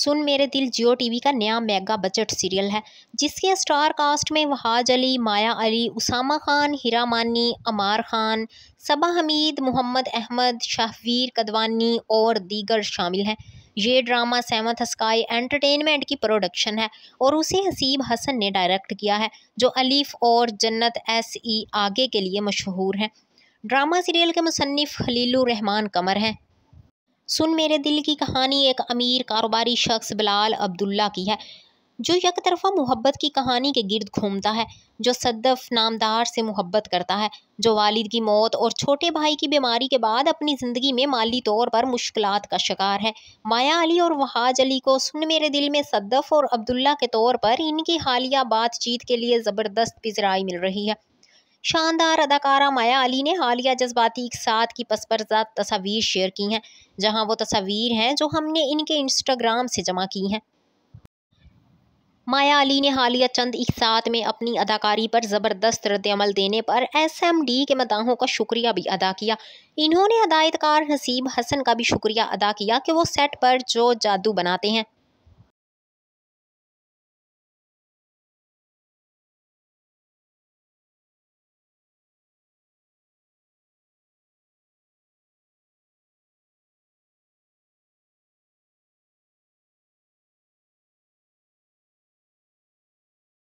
सुन मेरे दिल जियो टीवी का नया मेगा बजट सीरियल है जिसके स्टार कास्ट में वहाज अली माया अली उसामा खान हिरा मानी अमार खान सबा हमीद मोहम्मद अहमद शाहवीर कदवानी और दीगर शामिल हैं ये ड्रामा सहमत हस्काई एंटरटेनमेंट की प्रोडक्शन है और उसे हसीब हसन ने डायरेक्ट किया है जो अलीफ और जन्नत एस ई आगे के लिए मशहूर हैं ड्रामा सीरियल के मुसनफ़ खलीलुररहमान कमर हैं सुन मेरे दिल की कहानी एक अमीर कारोबारी शख्स बिलाल अब्दुल्ला की है जो यक तरफा मोहब्बत की कहानी के गिर्द घूमता है जो सद्दफ नामदार से मोहब्बत करता है जो वालिद की मौत और छोटे भाई की बीमारी के बाद अपनी ज़िंदगी में माली तौर पर मुश्किल का शिकार है माया अली और वहाज अली को सुन मेरे दिल में सदफ़ और अब्दुल्ला के तौर पर इनकी हालिया बातचीत के लिए ज़बरदस्त पिजराई मिल रही है शानदार अदाकारा माया अली ने हालिया जज्बाती एक साथ की पसपरजा तस्वीर शेयर की हैं जहां वो तस्वीर हैं जो हमने इनके इंस्टाग्राम से जमा की हैं माया अली ने हालिया चंद एक साथ में अपनी अदाकारी पर ज़बरदस्त रद्दमल देने पर एसएमडी के मदाहों का शुक्रिया भी अदा किया इन्होंने हदायतकार नसीब हसन का भी शुक्रिया अदा किया कि वो सेट पर जो जादू बनाते हैं